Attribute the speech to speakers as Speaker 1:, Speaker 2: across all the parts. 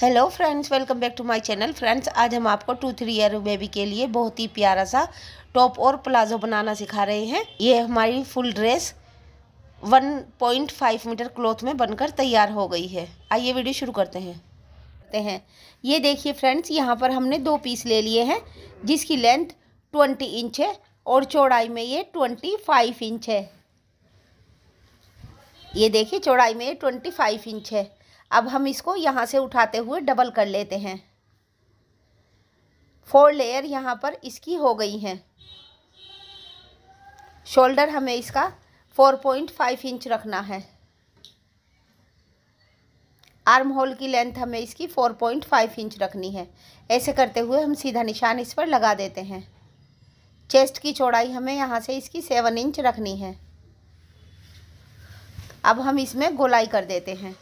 Speaker 1: hello friends welcome back to my channel friends आज हम आपको टू थ्री ईयर बेबी के लिए बहुत ही प्यारा सा टॉप और प्लाजो बनाना सिखा रहे हैं ये हमारी फुल ड्रेस 1.5 मीटर क्लॉथ में बनकर तैयार हो गई है आइए वीडियो शुरू करते हैं करते हैं ये देखिए फ्रेंड्स यहाँ पर हमने दो पीस ले लिए हैं जिसकी लेंथ ट्वेंटी इंच है और चौड़ाई में ये ट्वेंटी इंच है ये देखिए चौड़ाई में ये ट्वेंटी इंच है अब हम इसको यहाँ से उठाते हुए डबल कर लेते हैं फोर लेयर यहाँ पर इसकी हो गई हैं शोल्डर हमें इसका फोर पॉइंट फाइव इंच रखना है आर्म होल की लेंथ हमें इसकी फोर पॉइंट फाइव इंच रखनी है ऐसे करते हुए हम सीधा निशान इस पर लगा देते हैं चेस्ट की चौड़ाई हमें यहाँ से इसकी सेवन इंच रखनी है अब हम इसमें गोलाई कर देते हैं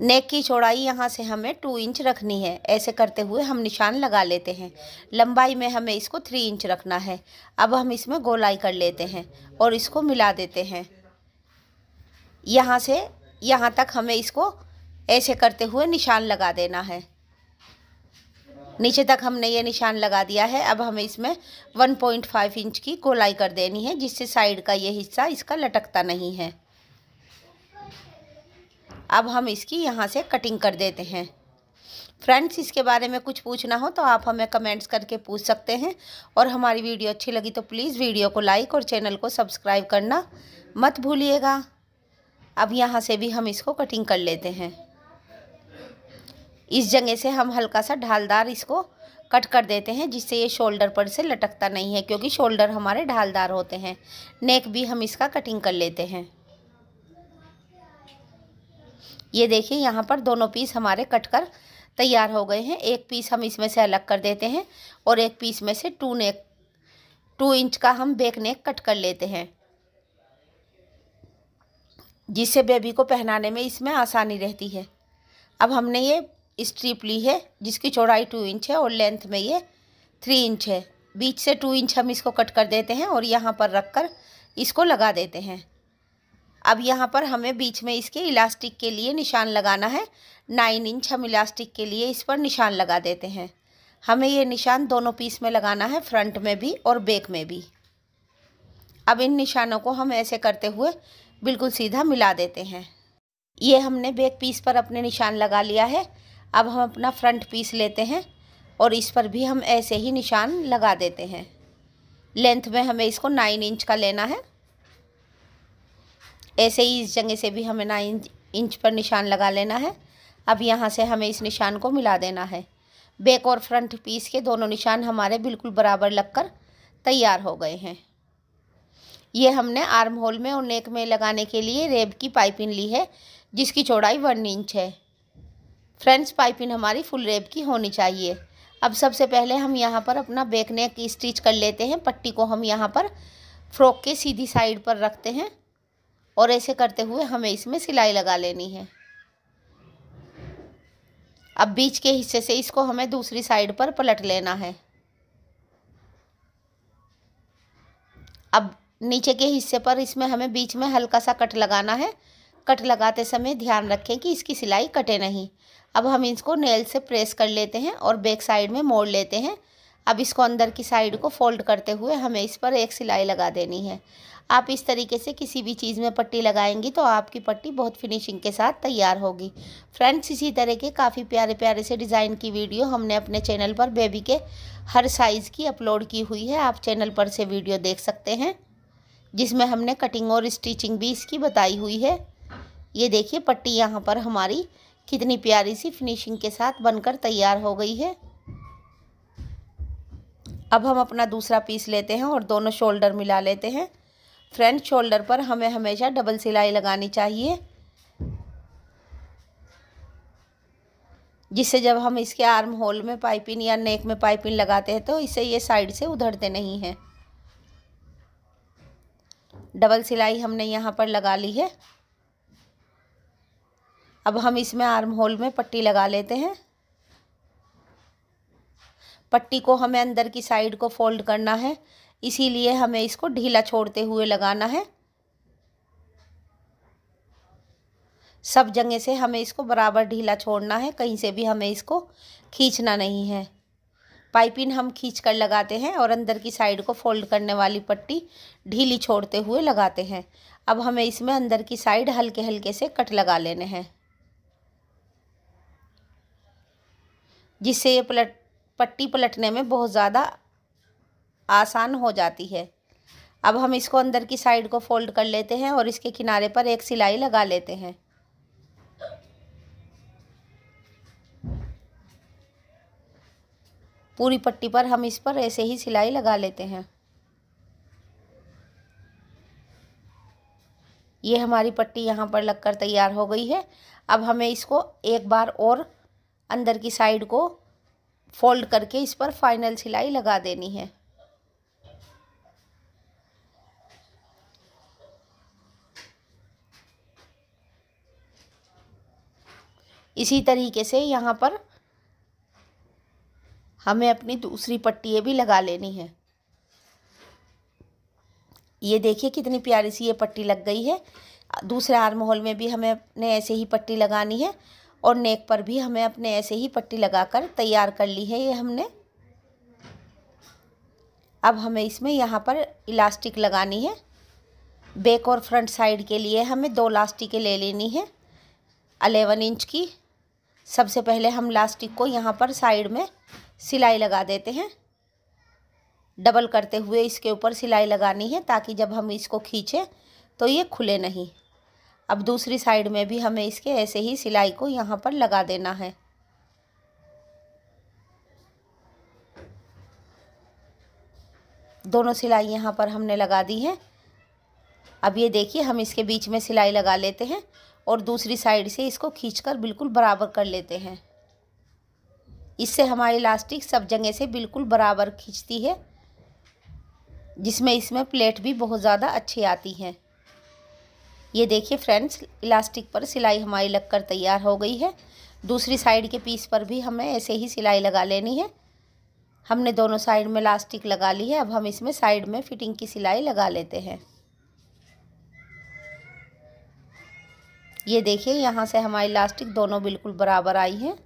Speaker 1: नेक की चौड़ाई यहाँ से हमें टू इंच रखनी है ऐसे करते हुए हम निशान लगा लेते हैं लंबाई में हमें इसको थ्री इंच रखना है अब हम इसमें गोलाई कर लेते हैं और इसको मिला देते हैं यहाँ से यहाँ तक हमें इसको ऐसे करते हुए निशान लगा देना है नीचे तक हमने ये निशान लगा दिया है अब हमें इसमें वन पॉइंट फाइव इंच की गोलाई कर देनी है जिससे साइड का ये हिस्सा इसका लटकता नहीं है अब हम इसकी यहाँ से कटिंग कर देते हैं फ्रेंड्स इसके बारे में कुछ पूछना हो तो आप हमें कमेंट्स करके पूछ सकते हैं और हमारी वीडियो अच्छी लगी तो प्लीज़ वीडियो को लाइक और चैनल को सब्सक्राइब करना मत भूलिएगा अब यहाँ से भी हम इसको कटिंग कर लेते हैं इस जगह से हम हल्का सा ढालदार इसको कट कर देते हैं जिससे ये शोल्डर पर से लटकता नहीं है क्योंकि शोल्डर हमारे ढालदार होते हैं नेक भी हम इसका कटिंग कर लेते हैं ये देखिए यहाँ पर दोनों पीस हमारे कट कर तैयार हो गए हैं एक पीस हम इसमें से अलग कर देते हैं और एक पीस में से टू नेक टू इंच का हम बेक नेक कट कर लेते हैं जिससे बेबी को पहनाने में इसमें आसानी रहती है अब हमने ये स्ट्रीप ली है जिसकी चौड़ाई टू इंच है और लेंथ में ये थ्री इंच है बीच से टू इंच हम इसको कट कर देते हैं और यहाँ पर रख कर इसको लगा देते हैं अब यहाँ पर हमें बीच में इसके इलास्टिक के लिए निशान लगाना है नाइन इंच हम इलास्टिक के लिए इस पर निशान लगा देते हैं हमें ये निशान दोनों पीस में लगाना है फ्रंट में भी और बैक में भी अब इन निशानों को हम ऐसे करते हुए बिल्कुल सीधा मिला देते हैं ये हमने बैक पीस पर अपने निशान लगा लिया है अब हम अपना फ्रंट पीस लेते हैं और इस पर भी हम ऐसे ही निशान लगा देते हैं लेंथ में हमें इसको नाइन इंच का लेना है ऐसे ही इस जगह से भी हमें ना इंच इंच पर निशान लगा लेना है अब यहाँ से हमें इस निशान को मिला देना है बैक और फ्रंट पीस के दोनों निशान हमारे बिल्कुल बराबर लगकर तैयार हो गए हैं ये हमने आर्म होल में और नेक में लगाने के लिए रेब की पाइपिंग ली है जिसकी चौड़ाई वन इंच है फ्रेंड्स पाइपिंग हमारी फुल रेब की होनी चाहिए अब सबसे पहले हम यहाँ पर अपना बैक नेक स्टिच कर लेते हैं पट्टी को हम यहाँ पर फ्रॉक के सीधी साइड पर रखते हैं और ऐसे करते हुए हमें इसमें सिलाई लगा लेनी है अब बीच के हिस्से से इसको हमें दूसरी साइड पर पलट लेना है अब नीचे के हिस्से पर इसमें हमें बीच में हल्का सा कट लगाना है कट लगाते समय ध्यान रखें कि इसकी सिलाई कटे नहीं अब हम इसको नेल से प्रेस कर लेते हैं और बैक साइड में मोड़ लेते हैं अब इसको अंदर की साइड को फोल्ड करते हुए हमें इस पर एक सिलाई लगा देनी है आप इस तरीके से किसी भी चीज़ में पट्टी लगाएंगी तो आपकी पट्टी बहुत फिनिशिंग के साथ तैयार होगी फ्रेंड्स इसी तरह के काफ़ी प्यारे प्यारे से डिज़ाइन की वीडियो हमने अपने चैनल पर बेबी के हर साइज़ की अपलोड की हुई है आप चैनल पर से वीडियो देख सकते हैं जिसमें हमने कटिंग और स्टिचिंग भी इसकी बताई हुई है ये देखिए पट्टी यहाँ पर हमारी कितनी प्यारी सी फिनिशिंग के साथ बनकर तैयार हो गई है अब हम अपना दूसरा पीस लेते हैं और दोनों शोल्डर मिला लेते हैं फ्रंट शोल्डर पर हमें हमेशा डबल सिलाई लगानी चाहिए जिससे जब हम इसके आर्म होल में पाइपिंग या नेक में पाइपिंग लगाते हैं तो इसे ये साइड से उधरते नहीं हैं डबल सिलाई हमने यहाँ पर लगा ली है अब हम इसमें आर्म होल में पट्टी लगा लेते हैं पट्टी को हमें अंदर की साइड को फोल्ड करना है इसीलिए हमें इसको ढीला छोड़ते हुए लगाना है सब जगह से हमें इसको बराबर ढीला छोड़ना है कहीं से भी हमें इसको खींचना नहीं है पाइपिन हम खींच कर लगाते हैं और अंदर की साइड को फोल्ड करने वाली पट्टी ढीली छोड़ते हुए लगाते हैं अब हमें इसमें अंदर की साइड हल्के हल्के से कट लगा लेने हैं जिससे ये पट्टी पलटने में बहुत ज़्यादा आसान हो जाती है अब हम इसको अंदर की साइड को फोल्ड कर लेते हैं और इसके किनारे पर एक सिलाई लगा लेते हैं पूरी पट्टी पर हम इस पर ऐसे ही सिलाई लगा लेते हैं ये हमारी पट्टी यहाँ पर लगकर तैयार हो गई है अब हमें इसको एक बार और अंदर की साइड को फोल्ड करके इस पर फाइनल सिलाई लगा देनी है इसी तरीके से यहाँ पर हमें अपनी दूसरी पट्टी भी लगा लेनी है ये देखिए कितनी प्यारी सी ये पट्टी लग गई है दूसरे आर्म होल में भी हमें अपने ऐसे ही पट्टी लगानी है और नेक पर भी हमें अपने ऐसे ही पट्टी लगाकर तैयार कर ली है ये हमने अब हमें इसमें यहाँ पर इलास्टिक लगानी है बैक और फ्रंट साइड के लिए हमें दो लास्टिकें ले लेनी है अलेवन इंच की सबसे पहले हम लास्टिक को यहाँ पर साइड में सिलाई लगा देते हैं डबल करते हुए इसके ऊपर सिलाई लगानी है ताकि जब हम इसको खींचें तो ये खुले नहीं अब दूसरी साइड में भी हमें इसके ऐसे ही सिलाई को यहाँ पर लगा देना है दोनों सिलाई यहाँ पर हमने लगा दी है अब ये देखिए हम इसके बीच में सिलाई लगा लेते हैं और दूसरी साइड से इसको खींचकर बिल्कुल बराबर कर लेते हैं इससे हमारी इलास्टिक सब जगह से बिल्कुल बराबर खींचती है जिसमें इसमें प्लेट भी बहुत ज़्यादा अच्छी आती है ये देखिए फ्रेंड्स इलास्टिक पर सिलाई हमारी लगकर तैयार हो गई है दूसरी साइड के पीस पर भी हमें ऐसे ही सिलाई लगा लेनी है हमने दोनों साइड में इलास्टिक लगा ली है अब हम इसमें साइड में फिटिंग की सिलाई लगा लेते हैं ये देखिए यहाँ से हमारी इलास्टिक दोनों बिल्कुल बराबर आई हैं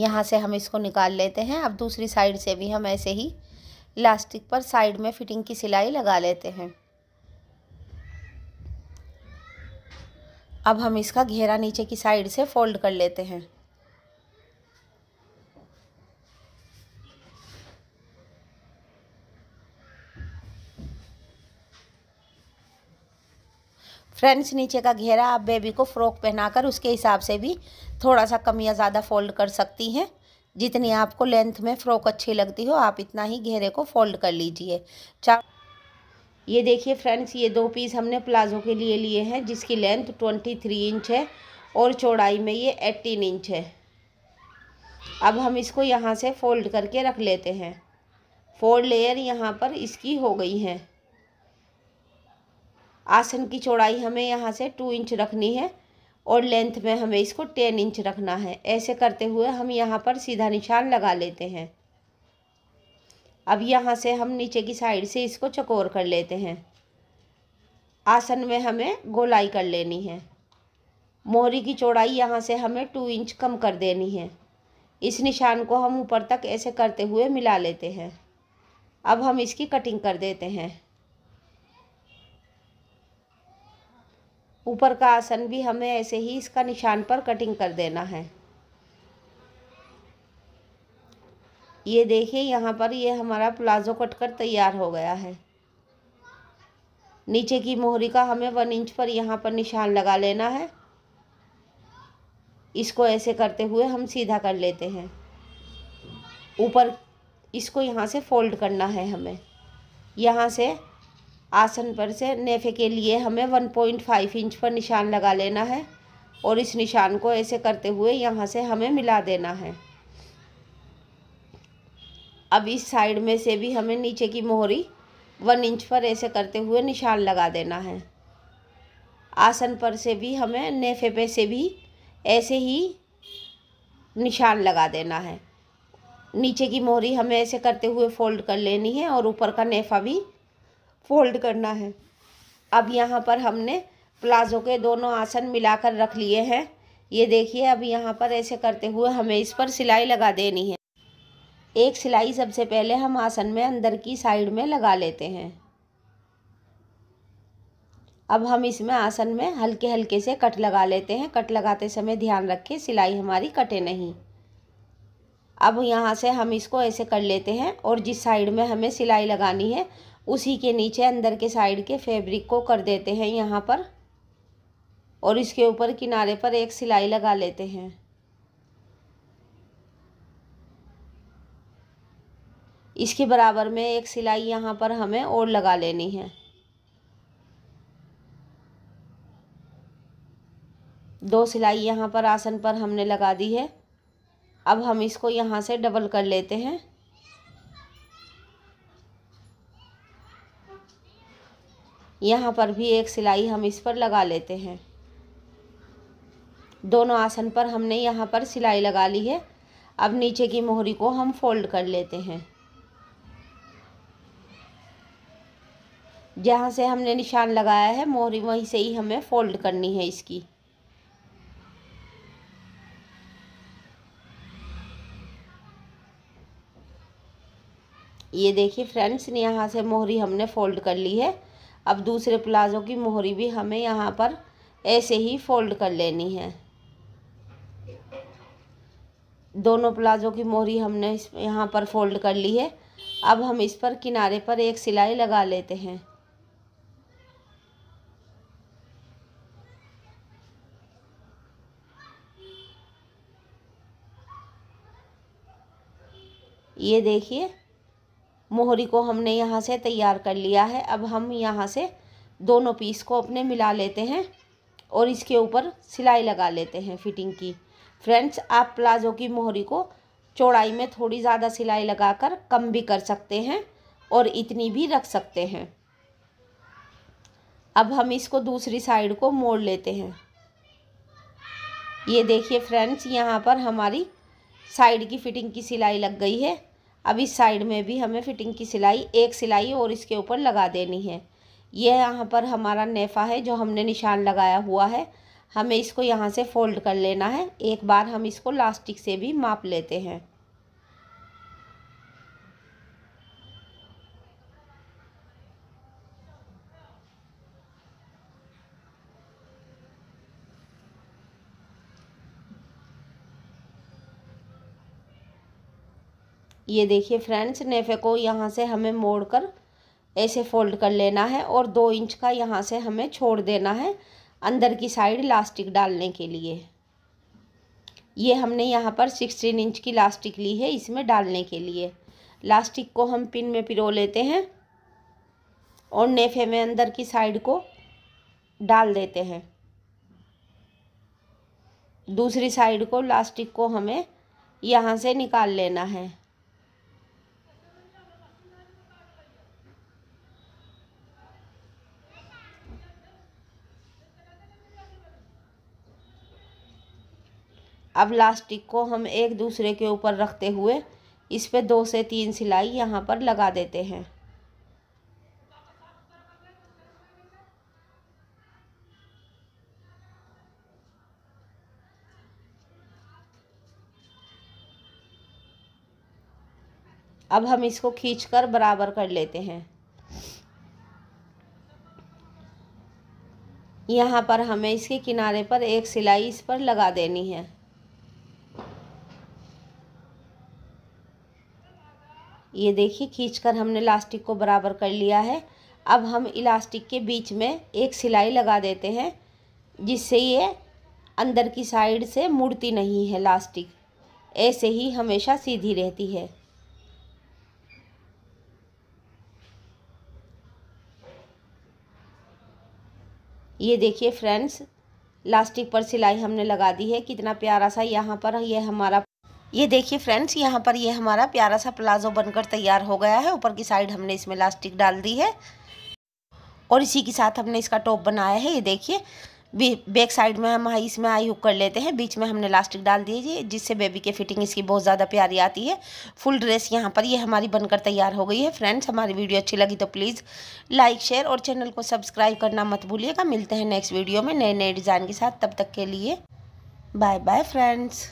Speaker 1: यहाँ से हम इसको निकाल लेते हैं अब दूसरी साइड से भी हम ऐसे ही इलास्टिक पर साइड में फिटिंग की सिलाई लगा लेते हैं अब हम इसका घेरा नीचे की साइड से फोल्ड कर लेते हैं फ्रेंड्स नीचे का घेरा आप बेबी को फ्रॉक पहनाकर उसके हिसाब से भी थोड़ा सा कम या ज़्यादा फोल्ड कर सकती हैं जितनी आपको लेंथ में फ़्रॉक अच्छी लगती हो आप इतना ही घेरे को फोल्ड कर लीजिए चार ये देखिए फ्रेंड्स ये दो पीस हमने प्लाजो के लिए लिए हैं जिसकी लेंथ ट्वेंटी थ्री इंच है और चौड़ाई में ये एट्टीन इंच है अब हम इसको यहाँ से फोल्ड करके रख लेते हैं फोर लेयर यहाँ पर इसकी हो गई हैं आसन की चौड़ाई हमें यहाँ से टू इंच रखनी है और लेंथ में हमें इसको टेन इंच रखना है ऐसे करते हुए हम यहाँ पर सीधा निशान लगा लेते हैं अब यहाँ से हम नीचे की साइड से इसको चकोर कर लेते हैं आसन में हमें गोलाई कर लेनी है मोहरी की चौड़ाई यहाँ से हमें टू इंच कम कर देनी है इस निशान को हम ऊपर तक ऐसे करते हुए मिला लेते हैं अब हम इसकी कटिंग कर देते हैं ऊपर का आसन भी हमें ऐसे ही इसका निशान पर कटिंग कर देना है ये देखिए यहाँ पर ये हमारा प्लाजो कट कर तैयार हो गया है नीचे की मोहरी का हमें वन इंच पर यहाँ पर निशान लगा लेना है इसको ऐसे करते हुए हम सीधा कर लेते हैं ऊपर इसको यहाँ से फोल्ड करना है हमें यहाँ से आसन पर से नेफे के लिए हमें 1.5 इंच पर निशान लगा लेना है और इस निशान को ऐसे करते हुए यहाँ से हमें मिला देना है अब इस साइड में से भी हमें नीचे की मोहरी वन इंच पर ऐसे करते हुए निशान लगा देना है आसन पर से भी हमें नेफे पे से भी ऐसे ही निशान लगा देना है नीचे की मोहरी हमें ऐसे करते हुए फोल्ड कर लेनी है और ऊपर का नेफा भी फोल्ड करना है अब यहाँ पर हमने प्लाजो के दोनों आसन मिलाकर रख लिए हैं ये देखिए अब यहाँ पर ऐसे करते हुए हमें इस पर सिलाई लगा देनी है एक सिलाई सबसे पहले हम आसन में अंदर की साइड में लगा लेते हैं अब हम इसमें आसन में हल्के हल्के से कट लगा लेते हैं कट लगाते समय ध्यान रखें सिलाई हमारी कटे नहीं अब यहाँ से हम इसको ऐसे कर लेते हैं और जिस साइड में हमें सिलाई लगानी है उसी के नीचे अंदर के साइड के फैब्रिक को कर देते हैं यहाँ पर और इसके ऊपर किनारे पर एक सिलाई लगा लेते हैं इसके बराबर में एक सिलाई यहाँ पर हमें और लगा लेनी है दो सिलाई यहाँ पर आसन पर हमने लगा दी है अब हम इसको यहाँ से डबल कर लेते हैं यहाँ पर भी एक सिलाई हम इस पर लगा लेते हैं दोनों आसन पर हमने यहाँ पर सिलाई लगा ली है अब नीचे की मोहरी को हम फोल्ड कर लेते हैं जहाँ से हमने निशान लगाया है मोहरी वहीं से ही हमें फोल्ड करनी है इसकी ये देखिए फ्रेंड्स यहाँ से मोहरी हमने फोल्ड कर ली है अब दूसरे प्लाज़ो की मोहरी भी हमें यहाँ पर ऐसे ही फोल्ड कर लेनी है दोनों प्लाज़ो की मोहरी हमने इस यहाँ पर फोल्ड कर ली है अब हम इस पर किनारे पर एक सिलाई लगा लेते हैं ये देखिए मोहरी को हमने यहाँ से तैयार कर लिया है अब हम यहाँ से दोनों पीस को अपने मिला लेते हैं और इसके ऊपर सिलाई लगा लेते हैं फिटिंग की फ्रेंड्स आप प्लाजो की मोहरी को चौड़ाई में थोड़ी ज़्यादा सिलाई लगाकर कम भी कर सकते हैं और इतनी भी रख सकते हैं अब हम इसको दूसरी साइड को मोड़ लेते हैं ये देखिए फ्रेंड्स यहाँ पर हमारी साइड की फिटिंग की सिलाई लग गई है अब इस साइड में भी हमें फ़िटिंग की सिलाई एक सिलाई और इसके ऊपर लगा देनी है यह यहाँ पर हमारा नेफ़ा है जो हमने निशान लगाया हुआ है हमें इसको यहाँ से फ़ोल्ड कर लेना है एक बार हम इसको लास्टिक से भी माप लेते हैं ये देखिए फ्रेंड्स नेफे को यहाँ से हमें मोड़ कर ऐसे फोल्ड कर लेना है और दो इंच का यहाँ से हमें छोड़ देना है अंदर की साइड लास्टिक डालने के लिए ये हमने यहाँ पर सिक्सटीन इंच की लास्टिक ली है इसमें डालने के लिए लास्टिक को हम पिन में पिरो लेते हैं और नेफे में अंदर की साइड को डाल देते हैं दूसरी साइड को लास्टिक को हमें यहाँ से निकाल लेना है अब लास्टिक को हम एक दूसरे के ऊपर रखते हुए इस पर दो से तीन सिलाई यहाँ पर लगा देते हैं अब हम इसको खींचकर बराबर कर लेते हैं यहाँ पर हमें इसके किनारे पर एक सिलाई इस पर लगा देनी है ये देखिए खींचकर हमने इलास्टिक को बराबर कर लिया है अब हम इलास्टिक के बीच में एक सिलाई लगा देते हैं जिससे ये अंदर की साइड से मुड़ती नहीं है इलास्टिक ऐसे ही हमेशा सीधी रहती है ये देखिए फ्रेंड्स लास्टिक पर सिलाई हमने लगा दी है कितना प्यारा सा यहाँ पर यह हमारा ये देखिए फ्रेंड्स यहाँ पर ये हमारा प्यारा सा प्लाजो बनकर तैयार हो गया है ऊपर की साइड हमने इसमें लास्टिक डाल दी है और इसी के साथ हमने इसका टॉप बनाया है ये देखिए बैक साइड में हम हाँ, इसमें आई हुक कर लेते हैं बीच में हमने लास्टिक डाल है जिससे बेबी की फिटिंग इसकी बहुत ज़्यादा प्यारी आती है फुल ड्रेस यहाँ पर ये हमारी बनकर तैयार हो गई है फ्रेंड्स हमारी वीडियो अच्छी लगी तो प्लीज़ लाइक शेयर और चैनल को सब्सक्राइब करना मत भूलिएगा मिलते हैं नेक्स्ट वीडियो में नए नए डिज़ाइन के साथ तब तक के लिए बाय बाय फ्रेंड्स